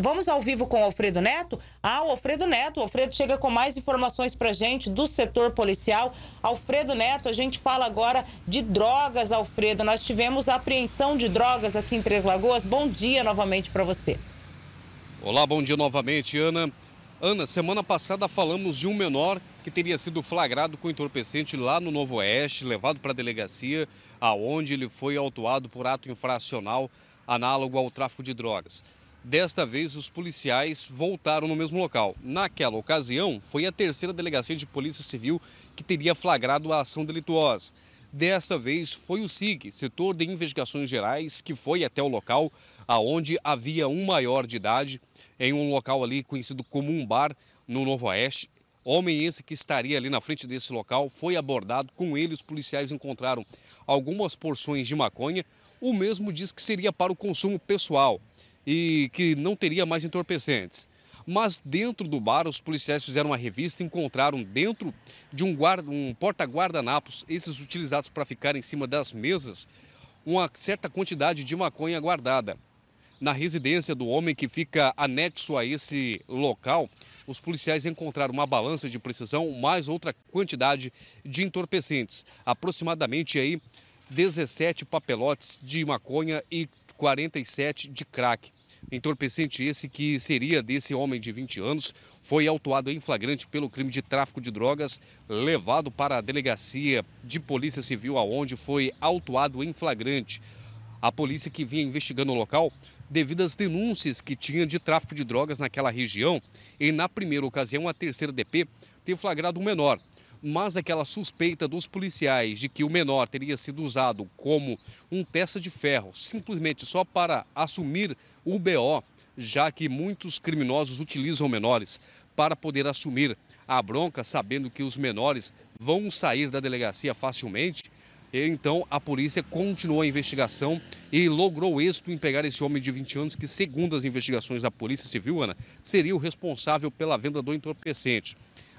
Vamos ao vivo com o Alfredo Neto? Ah, o Alfredo Neto. O Alfredo chega com mais informações pra gente do setor policial. Alfredo Neto, a gente fala agora de drogas, Alfredo. Nós tivemos apreensão de drogas aqui em Três Lagoas. Bom dia novamente para você. Olá, bom dia novamente, Ana. Ana, semana passada falamos de um menor que teria sido flagrado com entorpecente lá no Novo Oeste, levado para a delegacia, aonde ele foi autuado por ato infracional análogo ao tráfico de drogas. Desta vez, os policiais voltaram no mesmo local. Naquela ocasião, foi a terceira delegacia de Polícia Civil que teria flagrado a ação delituosa. Desta vez, foi o SIG, Setor de Investigações Gerais, que foi até o local aonde havia um maior de idade, em um local ali conhecido como um bar, no Novo Oeste. Homem esse que estaria ali na frente desse local foi abordado. Com ele, os policiais encontraram algumas porções de maconha. O mesmo diz que seria para o consumo pessoal e que não teria mais entorpecentes. Mas dentro do bar, os policiais fizeram uma revista e encontraram dentro de um, um porta-guardanapos, esses utilizados para ficar em cima das mesas, uma certa quantidade de maconha guardada. Na residência do homem que fica anexo a esse local, os policiais encontraram uma balança de precisão mais outra quantidade de entorpecentes, aproximadamente aí 17 papelotes de maconha e 47 de crack. Entorpecente esse que seria desse homem de 20 anos, foi autuado em flagrante pelo crime de tráfico de drogas, levado para a delegacia de Polícia Civil, aonde foi autuado em flagrante. A polícia que vinha investigando o local devido às denúncias que tinha de tráfico de drogas naquela região e, na primeira ocasião, a terceira DP ter flagrado um menor mas aquela suspeita dos policiais de que o menor teria sido usado como um peça de ferro, simplesmente só para assumir o BO, já que muitos criminosos utilizam menores para poder assumir a bronca, sabendo que os menores vão sair da delegacia facilmente. Então, a polícia continuou a investigação e logrou êxito em pegar esse homem de 20 anos, que, segundo as investigações da Polícia Civil, Ana, seria o responsável pela venda do entorpecente.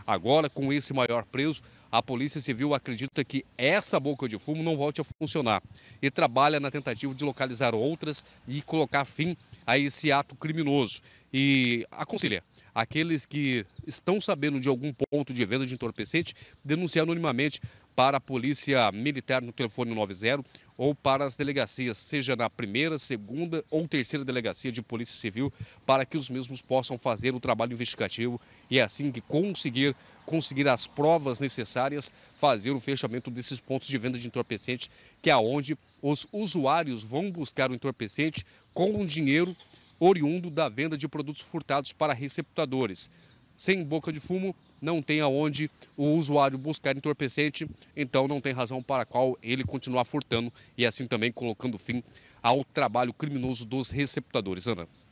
Agora, com esse maior preso, a Polícia Civil acredita que essa boca de fumo não volte a funcionar e trabalha na tentativa de localizar outras e colocar fim a esse ato criminoso. E aconselha aqueles que estão sabendo de algum ponto de venda de entorpecente denunciar anonimamente para a Polícia Militar no telefone 90 ou para as delegacias, seja na primeira, segunda ou terceira delegacia de Polícia Civil, para que os mesmos possam fazer o trabalho investigativo e assim que conseguir conseguir as provas necessárias, fazer o fechamento desses pontos de venda de entorpecente, que é onde os usuários vão buscar o entorpecente com o dinheiro oriundo da venda de produtos furtados para receptadores sem boca de fumo, não tem aonde o usuário buscar entorpecente, então não tem razão para a qual ele continuar furtando e assim também colocando fim ao trabalho criminoso dos receptadores. Ana.